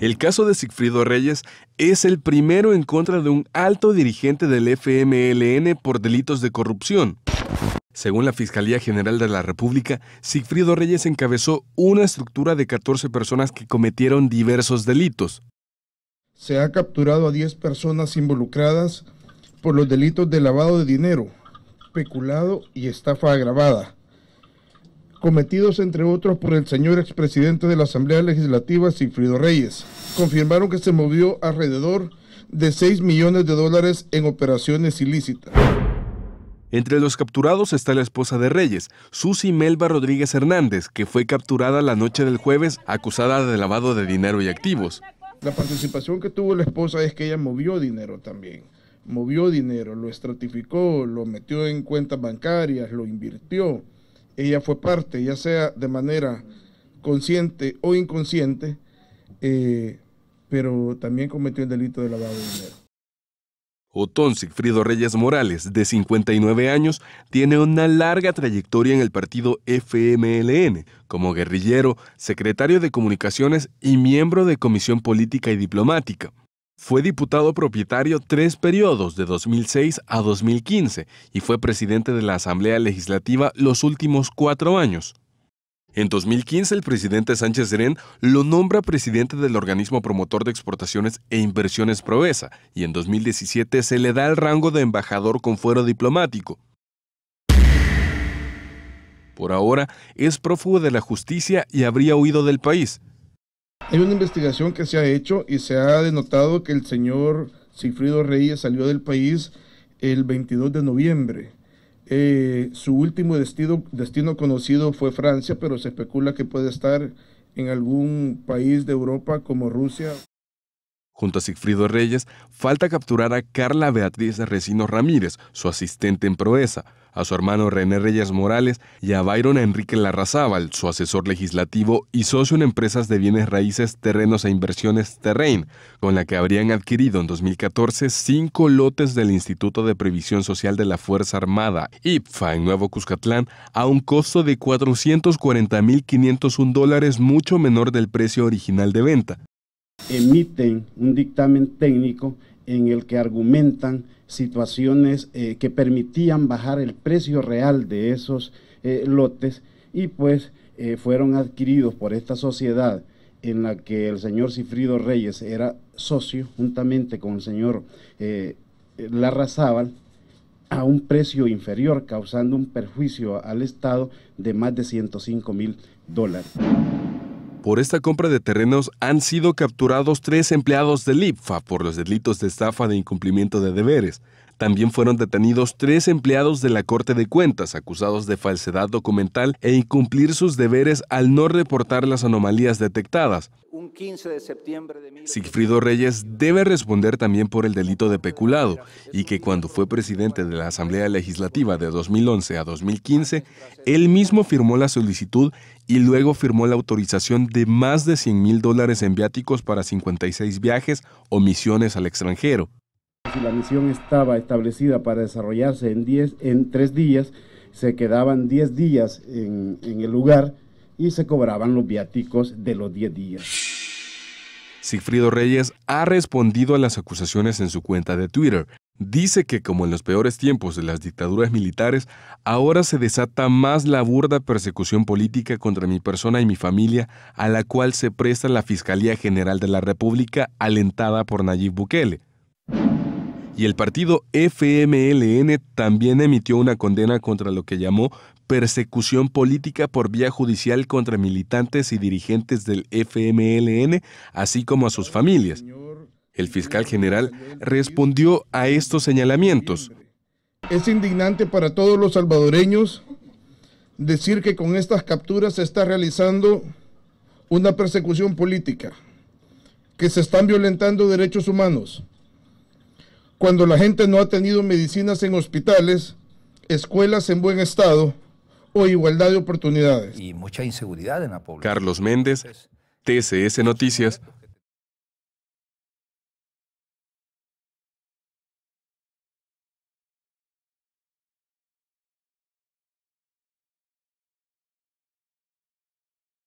El caso de Sigfrido Reyes es el primero en contra de un alto dirigente del FMLN por delitos de corrupción. Según la Fiscalía General de la República, Sigfrido Reyes encabezó una estructura de 14 personas que cometieron diversos delitos. Se ha capturado a 10 personas involucradas por los delitos de lavado de dinero, peculado y estafa agravada cometidos entre otros por el señor expresidente de la Asamblea Legislativa, Sigfrido Reyes. Confirmaron que se movió alrededor de 6 millones de dólares en operaciones ilícitas. Entre los capturados está la esposa de Reyes, Susi Melba Rodríguez Hernández, que fue capturada la noche del jueves acusada de lavado de dinero y activos. La participación que tuvo la esposa es que ella movió dinero también. Movió dinero, lo estratificó, lo metió en cuentas bancarias, lo invirtió ella fue parte, ya sea de manera consciente o inconsciente, eh, pero también cometió el delito de lavado de dinero. Otón Sigfrido Reyes Morales, de 59 años, tiene una larga trayectoria en el partido FMLN, como guerrillero, secretario de Comunicaciones y miembro de Comisión Política y Diplomática. Fue diputado propietario tres periodos de 2006 a 2015 y fue presidente de la Asamblea Legislativa los últimos cuatro años. En 2015 el presidente Sánchez Serén lo nombra presidente del organismo promotor de exportaciones e inversiones Provesa y en 2017 se le da el rango de embajador con fuero diplomático. Por ahora es prófugo de la justicia y habría huido del país. Hay una investigación que se ha hecho y se ha denotado que el señor Cifrido Reyes salió del país el 22 de noviembre. Eh, su último destino conocido fue Francia, pero se especula que puede estar en algún país de Europa como Rusia. Junto a Sigfrido Reyes, falta capturar a Carla Beatriz Recino Ramírez, su asistente en Proeza, a su hermano René Reyes Morales y a Byron Enrique Larrazábal, su asesor legislativo y socio en empresas de bienes raíces, terrenos e inversiones Terrain, con la que habrían adquirido en 2014 cinco lotes del Instituto de Previsión Social de la Fuerza Armada, IPFA, en Nuevo Cuscatlán, a un costo de 440.501 dólares, mucho menor del precio original de venta emiten un dictamen técnico en el que argumentan situaciones eh, que permitían bajar el precio real de esos eh, lotes y pues eh, fueron adquiridos por esta sociedad en la que el señor Cifrido Reyes era socio juntamente con el señor Larrazábal a un precio inferior causando un perjuicio al Estado de más de 105 mil dólares. Por esta compra de terrenos han sido capturados tres empleados del IPFA por los delitos de estafa de incumplimiento de deberes, también fueron detenidos tres empleados de la Corte de Cuentas acusados de falsedad documental e incumplir sus deberes al no reportar las anomalías detectadas. Sigfrido Reyes debe responder también por el delito de peculado y que cuando fue presidente de la Asamblea Legislativa de 2011 a 2015, él mismo firmó la solicitud y luego firmó la autorización de más de 100 mil dólares en viáticos para 56 viajes o misiones al extranjero si la misión estaba establecida para desarrollarse en, en tres días, se quedaban diez días en, el lugar y se cobraban los viáticos de los diez días. Sigfrido Reyes ha respondido a las acusaciones en su cuenta de Twitter. Dice que como en los peores tiempos de las dictaduras militares, ahora se desata más la burda persecución política contra mi persona y mi familia, a la cual se presta la Fiscalía General de la República alentada por Nayib Bukele y el partido FMLN también emitió una condena contra lo que llamó persecución política por vía judicial contra militantes y dirigentes del FMLN, así como a sus familias. El fiscal general respondió a estos señalamientos. Es indignante para todos los salvadoreños decir que con estas capturas se está realizando una persecución política, que se están violentando derechos humanos, cuando la gente no ha tenido medicinas en hospitales, escuelas en buen estado o igualdad de oportunidades. Y mucha inseguridad en la población. Carlos Méndez, TCS Noticias,